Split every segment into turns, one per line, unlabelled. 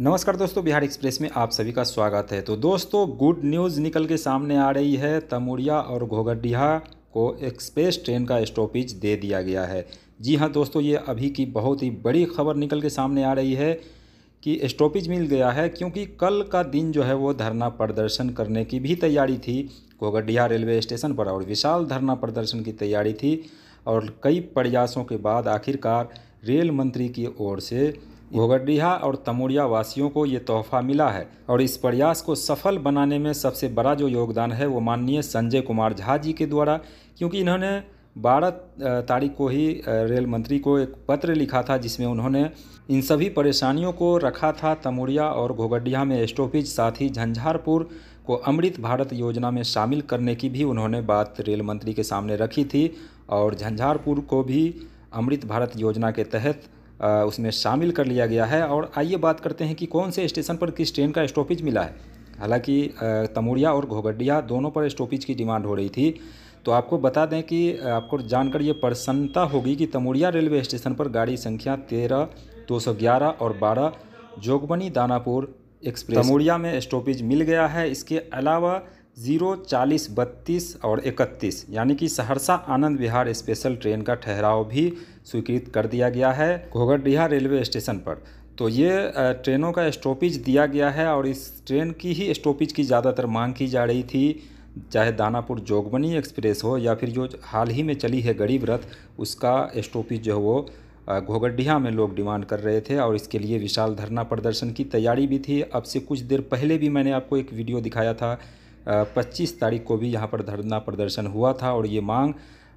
नमस्कार दोस्तों बिहार एक्सप्रेस में आप सभी का स्वागत है तो दोस्तों गुड न्यूज़ निकल के सामने आ रही है तमुरिया और घोगडिया को एक्सप्रेस ट्रेन का स्टॉपेज दे दिया गया है जी हाँ दोस्तों ये अभी की बहुत ही बड़ी खबर निकल के सामने आ रही है कि स्टॉपेज मिल गया है क्योंकि कल का दिन जो है वो धरना प्रदर्शन करने की भी तैयारी थी घोगडिया रेलवे स्टेशन पर और विशाल धरना प्रदर्शन की तैयारी थी और कई प्रयासों के बाद आखिरकार रेल मंत्री की ओर से घोगडीहा और तमोड़िया वासियों को ये तोहफा मिला है और इस प्रयास को सफल बनाने में सबसे बड़ा जो योगदान है वो माननीय संजय कुमार झा जी के द्वारा क्योंकि इन्होंने बारह तारीख को ही रेल मंत्री को एक पत्र लिखा था जिसमें उन्होंने इन सभी परेशानियों को रखा था तमुड़िया और घोगडिया में स्टॉपेज साथ ही झंझारपुर को अमृत भारत योजना में शामिल करने की भी उन्होंने बात रेल मंत्री के सामने रखी थी और झंझारपुर को भी अमृत भारत योजना के तहत उसमें शामिल कर लिया गया है और आइए बात करते हैं कि कौन से स्टेशन पर किस ट्रेन का स्टॉपेज मिला है हालांकि तमोरिया और घोगडिया दोनों पर स्टॉपेज की डिमांड हो रही थी तो आपको बता दें कि आपको जानकर ये प्रसन्नता होगी कि तमोरिया रेलवे स्टेशन पर गाड़ी संख्या तेरह दो सौ ग्यारह और बारह जोगबनी दानापुर एक्सप्रेस तमुड़िया में स्टॉपेज मिल गया है इसके अलावा जीरो चालीस बत्तीस और इकतीस यानी कि सहरसा आनंद विहार स्पेशल ट्रेन का ठहराव भी स्वीकृत कर दिया गया है घोघरडीहा रेलवे स्टेशन पर तो ये ट्रेनों का स्टॉपेज दिया गया है और इस ट्रेन की ही स्टॉपेज की ज़्यादातर मांग की जा रही थी चाहे दानापुर जोगबनी एक्सप्रेस हो या फिर जो हाल ही में चली है गरीब रथ उसका स्टॉपेज जो है वो घोगरडीहा में लोग डिमांड कर रहे थे और इसके लिए विशाल धरना प्रदर्शन की तैयारी भी थी अब से कुछ देर पहले भी मैंने आपको एक वीडियो दिखाया था 25 तारीख को भी यहाँ पर धरना प्रदर्शन हुआ था और ये मांग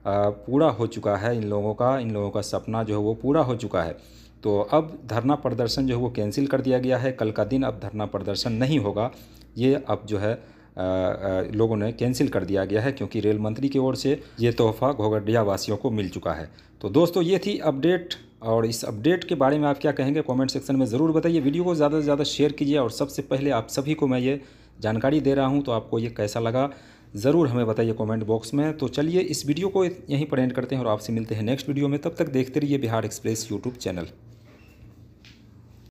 पूरा हो चुका है इन लोगों का इन लोगों का सपना जो है वो पूरा हो चुका है तो अब धरना प्रदर्शन जो है वो कैंसिल कर दिया गया है कल का दिन अब धरना प्रदर्शन नहीं होगा ये अब जो है आ, आ, लोगों ने कैंसिल कर दिया गया है क्योंकि रेल मंत्री की ओर से ये तोहफा घोगडिया वासियों को मिल चुका है तो दोस्तों ये थी अपडेट और इस अपडेट के बारे में आप क्या कहेंगे कमेंट सेक्शन में ज़रूर बताइए वीडियो को ज़्यादा से ज़्यादा शेयर कीजिए और सबसे पहले आप सभी को मैं ये जानकारी दे रहा हूँ तो आपको ये कैसा लगा ज़रूर हमें बताइए कमेंट बॉक्स में तो चलिए इस वीडियो को यहीं पर एंड करते हैं और आपसे मिलते हैं नेक्स्ट वीडियो में तब तक देखते रहिए बिहार एक्सप्रेस यूट्यूब चैनल